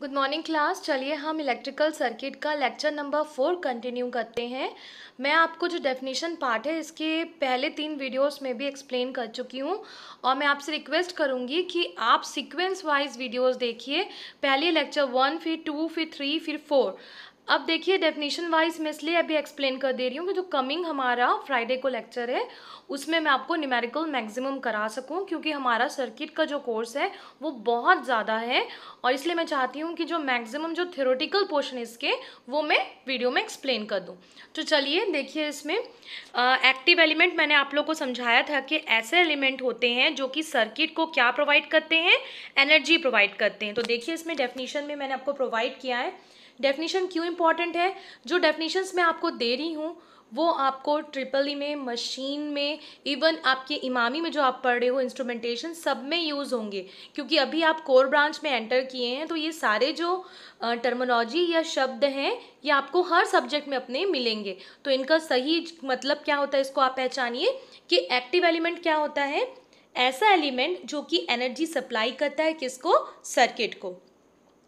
good morning class चलिए हम electrical circuit का लेक्चर नंबर फोर कंटिन्यू करते हैं मैं आपको जो डेफिनेशन पार्ट है इसके पहले तीन वीडियोस में भी एक्सप्लेन कर चुकी हूँ और मैं आपसे रिक्वेस्ट करूँगी कि आप सीक्वेंस वाइज वीडियोस देखिए पहले लेक्चर वन फिर टू फिर थ्री फिर फोर अब देखिए डेफिनेशन वाइज मैं इसलिए अभी एक्सप्लेन कर दे रही हूँ कि जो कमिंग हमारा फ्राइडे को लेक्चर है उसमें मैं आपको न्यूमेरिकल मैक्सिमम करा सकूँ क्योंकि हमारा सर्किट का जो कोर्स है वो बहुत ज़्यादा है और इसलिए मैं चाहती हूँ कि जो मैक्सिमम जो थ्योरेटिकल पोर्शन इसके वो मैं वीडियो में एक्सप्लेन कर दूँ तो चलिए देखिए इसमें एक्टिव एलिमेंट मैंने आप लोग को समझाया था कि ऐसे एलिमेंट होते हैं जो कि सर्किट को क्या प्रोवाइड करते हैं एनर्जी प्रोवाइड करते हैं तो देखिए इसमें डेफिनेशन में मैंने आपको प्रोवाइड किया है डेफिनेशन क्यों इम्पॉर्टेंट है जो डेफिनेशंस मैं आपको दे रही हूँ वो आपको ट्रिपल ई में मशीन में इवन आपके इमामी में जो आप पढ़ रहे हो इंस्ट्रूमेंटेशन सब में यूज़ होंगे क्योंकि अभी आप कोर ब्रांच में एंटर किए हैं तो ये सारे जो टर्मोलॉजी या शब्द हैं ये आपको हर सब्जेक्ट में अपने मिलेंगे तो इनका सही मतलब क्या होता है इसको आप पहचानिए कि एक्टिव एलिमेंट क्या होता है ऐसा एलिमेंट जो कि एनर्जी सप्लाई करता है किसको सर्किट को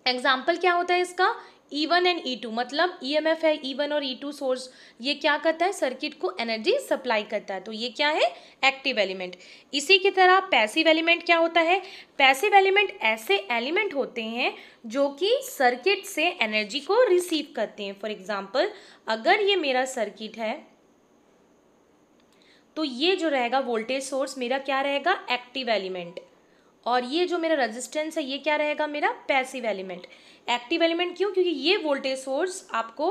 एग्जाम्पल क्या होता है इसका E one and E two मतलब ई एम एफ है ई e वन और ई टू सोर्स ये क्या करता है सर्किट को एनर्जी सप्लाई करता है तो ये क्या है एक्टिव एलिमेंट इसी की तरह पैसिव एलिमेंट क्या होता है पैसिव एलिमेंट ऐसे एलिमेंट होते हैं जो कि सर्किट से एनर्जी को रिसीव करते हैं फॉर एग्जाम्पल अगर ये मेरा सर्किट है तो ये जो रहेगा वोल्टेज सोर्स मेरा क्या रहेगा एक्टिव एलिमेंट और ये जो मेरा रेजिस्टेंस है ये क्या रहेगा मेरा पैसिव एलिमेंट एक्टिव एलिमेंट क्यों क्योंकि ये वोल्टेज सोर्स आपको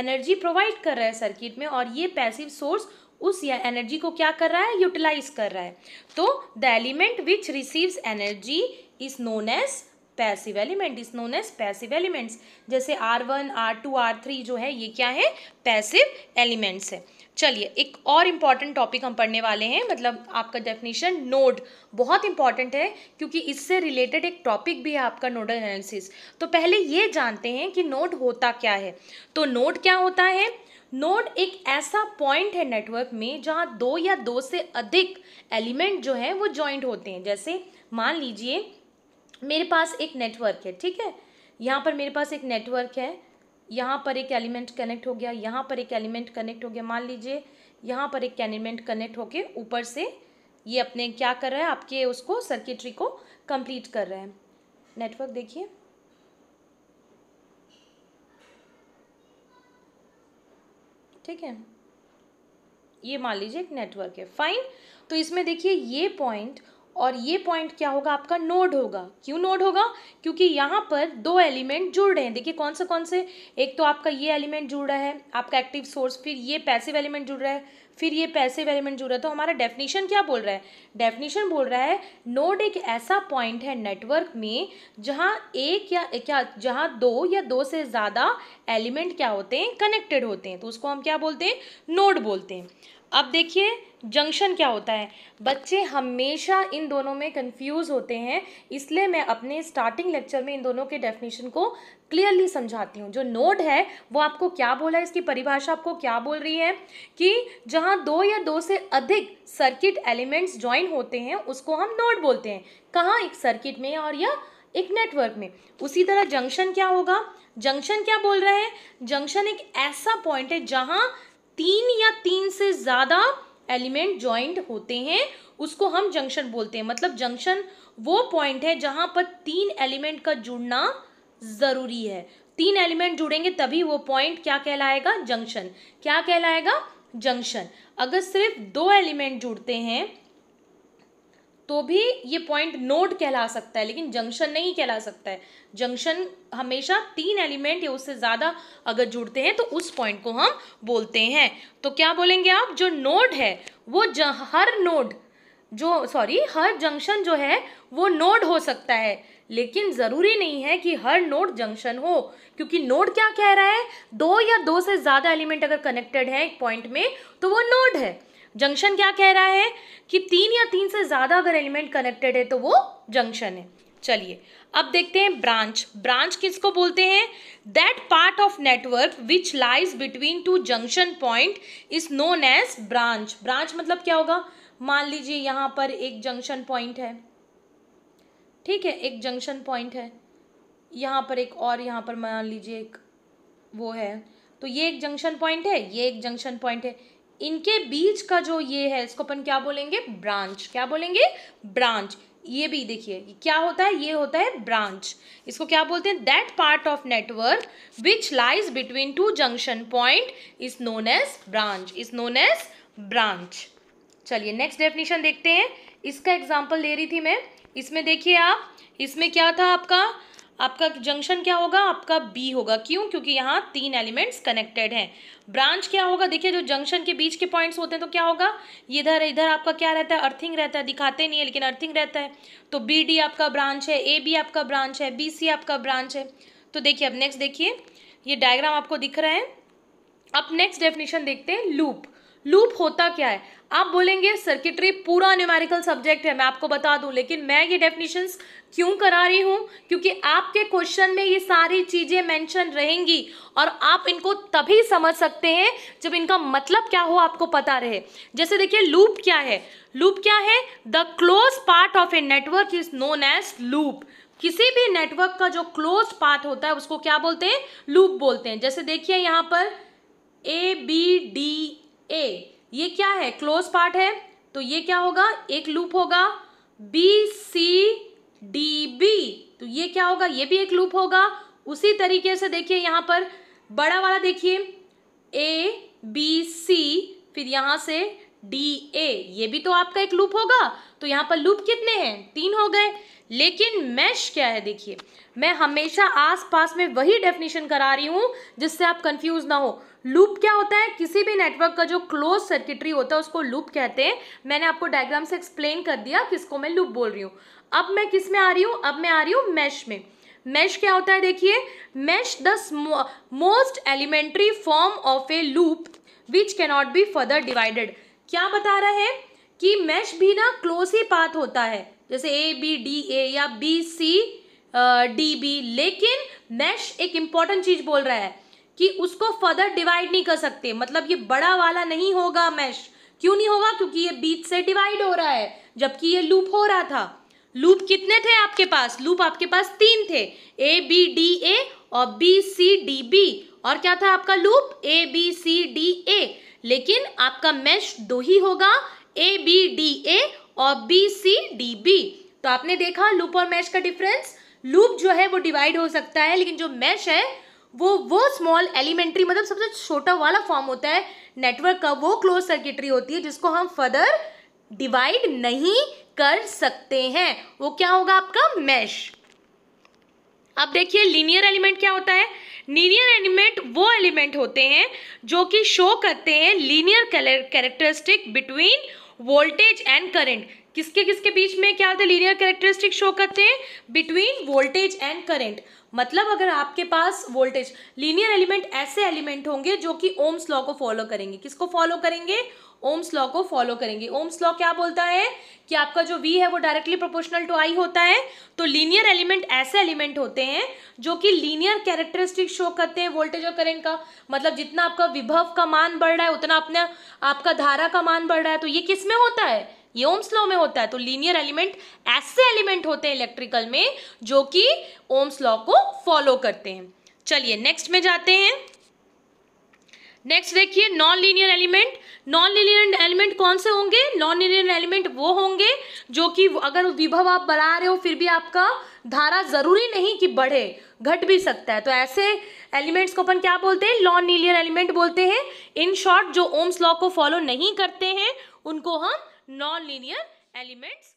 एनर्जी प्रोवाइड कर रहा है सर्किट में और ये पैसिव सोर्स उस या एनर्जी को क्या कर रहा है यूटिलाइज कर रहा है तो the element which receives energy is known as passive element is known as passive elements जैसे R one R two R three जो है ये क्या है पैसिव एलिमेंट्स है चलिए एक और इम्पॉर्टेंट टॉपिक हम पढ़ने वाले हैं मतलब आपका डेफिनेशन नोड बहुत इंपॉर्टेंट है क्योंकि इससे रिलेटेड एक टॉपिक भी है आपका नोडल एनालिसिस तो पहले ये जानते हैं कि नोड होता क्या है तो नोड क्या होता है नोड एक ऐसा पॉइंट है नेटवर्क में जहाँ दो या दो से अधिक एलिमेंट जो हैं वो ज्वाइंट होते हैं जैसे मान लीजिए मेरे पास एक नेटवर्क है ठीक है यहाँ पर मेरे पास एक नेटवर्क है यहाँ पर एक एलिमेंट कनेक्ट हो गया यहाँ पर एक एलिमेंट कनेक्ट हो गया मान लीजिए यहाँ पर एक एलिमेंट कनेक्ट होके ऊपर से ये अपने क्या कर रहा है आपके उसको सर्किटरी को कंप्लीट कर रहा है नेटवर्क देखिए ठीक है ये मान लीजिए एक नेटवर्क है फाइन तो इसमें देखिए ये पॉइंट और ये पॉइंट क्या होगा आपका नोड होगा क्यों नोड होगा क्योंकि यहाँ पर दो एलिमेंट जुड़ रहे हैं देखिए कौन सा कौन से एक तो आपका ये एलिमेंट जुड़ रहा है आपका एक्टिव सोर्स फिर ये पैसिव एलिमेंट जुड़ रहा है फिर ये पैसिव एलिमेंट जुड़ रहा है तो हमारा डेफिनेशन क्या बोल रहा है डेफिनेशन बोल रहा है नोड एक ऐसा पॉइंट है नेटवर्क में जहाँ एक या क्या जहाँ दो या दो से ज़्यादा एलिमेंट क्या होते हैं कनेक्टेड होते हैं तो उसको हम क्या बोलते हैं नोड बोलते हैं अब देखिए जंक्शन क्या होता है बच्चे हमेशा इन दोनों में कंफ्यूज होते हैं इसलिए मैं अपने स्टार्टिंग लेक्चर में इन दोनों के डेफिनेशन को क्लियरली समझाती हूँ जो नोड है वो आपको क्या बोला है इसकी परिभाषा आपको क्या बोल रही है कि जहाँ दो या दो से अधिक सर्किट एलिमेंट्स ज्वाइन होते हैं उसको हम नोड बोलते हैं कहाँ एक सर्किट में और या एक नेटवर्क में उसी तरह जंक्शन क्या होगा जंक्शन क्या बोल रहे हैं जंक्शन एक ऐसा पॉइंट है जहाँ तीन या तीन से ज़्यादा एलिमेंट ज्वाइंट होते हैं उसको हम जंक्शन बोलते हैं मतलब जंक्शन वो पॉइंट है जहाँ पर तीन एलिमेंट का जुड़ना ज़रूरी है तीन एलिमेंट जुड़ेंगे तभी वो पॉइंट क्या कहलाएगा जंक्शन क्या कहलाएगा जंक्शन अगर सिर्फ दो एलिमेंट जुड़ते हैं तो भी ये पॉइंट नोड कहला सकता है लेकिन जंक्शन नहीं कहला सकता है जंक्शन हमेशा तीन एलिमेंट या उससे ज़्यादा अगर जुड़ते हैं तो उस पॉइंट को हम बोलते हैं तो क्या बोलेंगे आप जो नोड है वो हर नोड जो सॉरी हर जंक्शन जो है वो नोड हो सकता है लेकिन ज़रूरी नहीं है कि हर नोड जंक्शन हो क्योंकि नोड क्या कह रहा है दो या दो से ज़्यादा एलिमेंट अगर कनेक्टेड है एक पॉइंट में तो वो नोड है जंक्शन क्या कह रहा है कि तीन या तीन से ज़्यादा अगर एलिमेंट कनेक्टेड है तो वो जंक्शन है चलिए अब देखते हैं ब्रांच ब्रांच किसको बोलते हैं that part of network which lies between two junction point is known as branch branch मतलब क्या होगा मान लीजिए यहां पर एक जंक्शन पॉइंट है ठीक है एक जंक्शन पॉइंट है यहां पर एक और यहाँ पर मान लीजिए एक वो है तो ये एक जंक्शन पॉइंट है ये एक जंक्शन पॉइंट है इनके बीच का जो ये है इसको अपन क्या बोलेंगे ब्रांच क्या बोलेंगे ब्रांच ये भी देखिए क्या होता है ये होता है ब्रांच इसको क्या बोलते हैं that part of network which lies between two junction point is known as branch is known as branch चलिए नेक्स्ट डेफिनेशन देखते हैं इसका एग्जाम्पल दे रही थी मैं इसमें देखिए आप इसमें क्या था आपका आपका जंक्शन क्या होगा आपका बी होगा क्यों क्योंकि यहाँ तीन एलिमेंट्स कनेक्टेड हैं ब्रांच क्या होगा देखिए जो जंक्शन के बीच के पॉइंट्स होते हैं तो क्या होगा इधर इधर आपका क्या रहता है अर्थिंग रहता है दिखाते नहीं है लेकिन अर्थिंग रहता है तो बी डी आपका ब्रांच है ए बी आपका ब्रांच है बी सी आपका ब्रांच है तो देखिए अब नेक्स्ट देखिए ये डायग्राम आपको दिख रहा है अब नेक्स्ट डेफिनेशन देखते हैं लूप लूप होता क्या है आप बोलेंगे सर्किटरी पूरा न्यूमेरिकल सब्जेक्ट है मैं आपको बता दूं लेकिन मैं ये डेफिनेशंस क्यों करा रही हूं क्योंकि आपके क्वेश्चन में ये सारी चीज़ें मेंशन रहेंगी और आप इनको तभी समझ सकते हैं जब इनका मतलब क्या हो आपको पता रहे जैसे देखिए लूप क्या है लूप क्या है the close part of a network is known as loop किसी भी नेटवर्क का जो क्लोज पार्ट होता है उसको क्या बोलते हैं लूप बोलते हैं जैसे देखिए यहां पर ए बी डी ए ये क्या है क्लोज पार्ट है तो ये क्या होगा एक लूप होगा बी सी डी बी तो ये क्या होगा ये भी एक लूप होगा उसी तरीके से देखिए यहां पर बड़ा वाला देखिए ए बी सी फिर यहां से डी ए ये भी तो आपका एक लूप होगा तो यहाँ पर लूप कितने हैं तीन हो गए लेकिन मैश क्या है देखिए मैं हमेशा आसपास में वही डेफिनेशन करा रही हूँ जिससे आप कंफ्यूज ना हो लूप क्या होता है किसी भी नेटवर्क का जो क्लोज सर्किटरी होता है उसको लूप कहते हैं मैंने आपको डायग्राम से एक्सप्लेन कर दिया किसको मैं लूप बोल रही हूँ अब मैं किस में आ रही हूँ अब मैं आ रही हूँ मैश में मैश क्या होता है देखिए mesh the most elementary form of a loop which cannot be further divided क्या बता रहा है कि मैश भी ना क्लोज ही पाथ होता है जैसे ए बी डी ए या बी सी डी बी लेकिन मैश एक इंपॉर्टेंट चीज बोल रहा है कि उसको फर्दर डिवाइड नहीं कर सकते मतलब ये बड़ा वाला नहीं होगा मैश क्यों नहीं होगा क्योंकि ये बीच से डिवाइड हो रहा है जबकि ये लूप हो रहा था लूप कितने थे आपके पास लूप आपके पास तीन थे ए बी डी ए और बी सी डी बी और क्या था आपका loop A B C D A लेकिन आपका मैच दो ही होगा ए बी डी ए और बी सी डी बी तो आपने देखा लूप और मैश का डिफरेंस लूप जो है वो डिवाइड हो सकता है लेकिन जो मैश है वो वो स्मॉल एलिमेंट्री मतलब सबसे छोटा वाला फॉर्म होता है नेटवर्क का वो क्लोज सर्किटरी होती है जिसको हम फर्दर डिवाइड नहीं कर सकते हैं वो क्या होगा आपका मैश अब देखिए लीनियर एलिमेंट क्या होता है लीनियर एलिमेंट वो एलिमेंट होते हैं जो कि शो करते हैं linear characteristic between voltage and current किसके किसके बीच में क्या होता है लीनियर कैरेक्टरिस्टिक शो करते हैं बिटवीन वोल्टेज एंड करेंट मतलब अगर आपके पास वोल्टेज लीनियर एलिमेंट ऐसे एलिमेंट होंगे जो कि ओम्स लॉ को फॉलो करेंगे किसको फॉलो करेंगे ओम्स लॉ को फॉलो करेंगे ओम्स लॉ क्या बोलता है कि आपका जो वी है वो डायरेक्टली प्रोपोर्शनल टू आई होता है तो लीनियर एलिमेंट ऐसे एलिमेंट होते हैं जो कि लीनियर कैरेक्टरिस्टिक शो करते हैं वोल्टेज और करेंट का मतलब जितना आपका विभव का मान बढ़ रहा है उतना अपना आपका धारा का मान बढ़ रहा है तो ये किस में होता है ये ओम्स लॉ में होता है तो लीनियर एलिमेंट ऐसे एलिमेंट होते हैं इलेक्ट्रिकल में जो कि ओम्स लॉ को फॉलो करते हैं चलिए नेक्स्ट में जाते हैं नेक्स्ट देखिए non linear element non linear element कौन से होंगे नॉन लीनियर एलिमेंट वो होंगे जो कि अगर विभव आप बढ़ा रहे हो फिर भी आपका धारा जरूरी नहीं कि बढ़े घट भी सकता है तो ऐसे एलिमेंट्स को अपन क्या बोलते हैं नॉन लीनियर एलिमेंट बोलते हैं इन शॉर्ट जो ओम्स लॉ को फॉलो नहीं करते हैं उनको हम non-linear elements